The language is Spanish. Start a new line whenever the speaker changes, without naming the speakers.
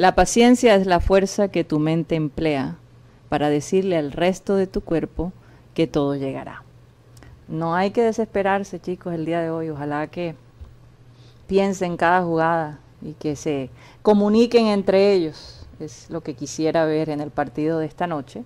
La paciencia es la fuerza que tu mente emplea para decirle al resto de tu cuerpo que todo llegará. No hay que desesperarse, chicos, el día de hoy. Ojalá que piensen cada jugada y que se comuniquen entre ellos. Es lo que quisiera ver en el partido de esta noche.